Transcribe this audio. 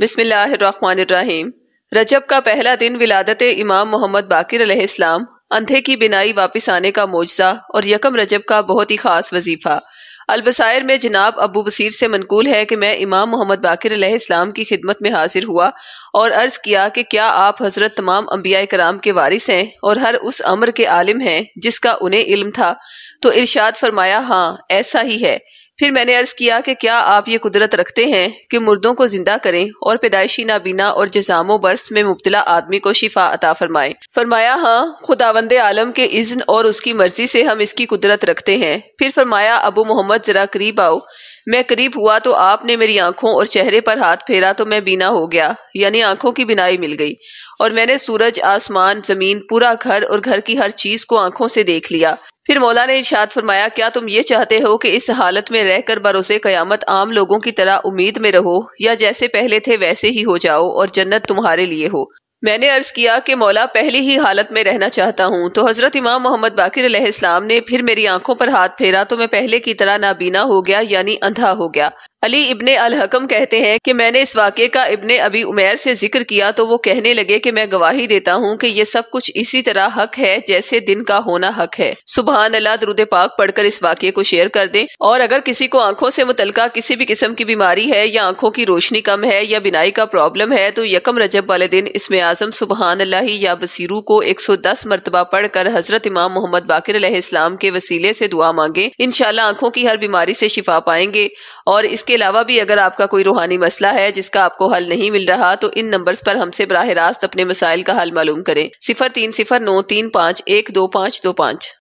बिस्मिल्लाहिर्रहमानिर्रहीम रजब का पहला दिन विलादत इमाम मोहम्मद बाकिर अलैहिस्सलाम अंधे की बिनाई वापस आने का मोजा और यकम रजब का बहुत ही खास वजीफा अलबसायर में जनाब अबू बसीर से मनकूल है कि मैं इमाम मोहम्मद बाकिर अलैहिस्सलाम की खिदमत में हाजिर हुआ और अर्ज़ किया कि क्या आप हज़रत तमाम अम्बिया कराम के वारिस हैं और हर उस अमर के आलिम हैं जिसका उन्हें इल्म था तो इर्शाद फरमाया हाँ ऐसा ही है फिर मैंने अर्ज किया कि क्या आप ये कुदरत रखते हैं कि मुर्दों को जिंदा करें और पैदाइशी नाबीना और जजामो बर्स में मुबतला आदमी को शिफा अता फरमाए फरमाया हाँ खुदावंद आलम के इज्न और उसकी मर्जी से हम इसकी कुदरत रखते हैं फिर फरमाया अबू मोहम्मद जरा करीब आओ मैं करीब हुआ तो आपने मेरी आंखों और चेहरे पर हाथ फेरा तो मैं बीना हो गया यानी आंखों की बिनाई मिल गई और मैंने सूरज आसमान जमीन पूरा घर और घर की हर चीज को आंखों से देख लिया फिर मौला ने इशात फरमाया क्या तुम ये चाहते हो कि इस हालत में रहकर भरोसे क़यामत आम लोगों की तरह उम्मीद में रहो या जैसे पहले थे वैसे ही हो जाओ और जन्नत तुम्हारे लिए हो मैंने अर्ज किया कि मौला पहली ही हालत में रहना चाहता हूँ तो हज़रत इमाम मोहम्मद बाकिर इस्लाम ने फिर मेरी आंखों पर हाथ फेरा तो मैं पहले की तरह नाबीना हो गया यानी अंधा हो गया अली इबन अलहकम कहते हैं कि मैंने इस वाक्य का इबन अबी उमेर से जिक्र किया तो वो कहने लगे कि मैं गवाही देता हूँ कि ये सब कुछ इसी तरह हक है जैसे दिन का होना हक है सुबह अल्लाह दरुद पाक पढ़कर इस वाक्य को शेयर कर दें और अगर किसी को आंखों से मुतलका किसी भी किस्म की बीमारी है या आंखों की रोशनी कम है या बिनाई का प्रॉब्लम है तो यकम रजब वाले दिन इसमें आजम सुबहान अल्लाह या बसीरू को एक सौ दस मरतबा पढ़कर हजरत इमाम मोहम्मद बाकर इस्लाम के वसीले से दुआ मांगे इनशाला आंखों की हर बीमारी से शिफा पाएंगे और इसके इसके अलावा भी अगर आपका कोई रूहानी मसला है जिसका आपको हल नहीं मिल रहा तो इन नंबर्स पर हमसे बराह रास्त अपने मसाइल का हल मालूम करें सिफर तीन सिफर नौ तीन पाँच एक दो पाँच दो पाँच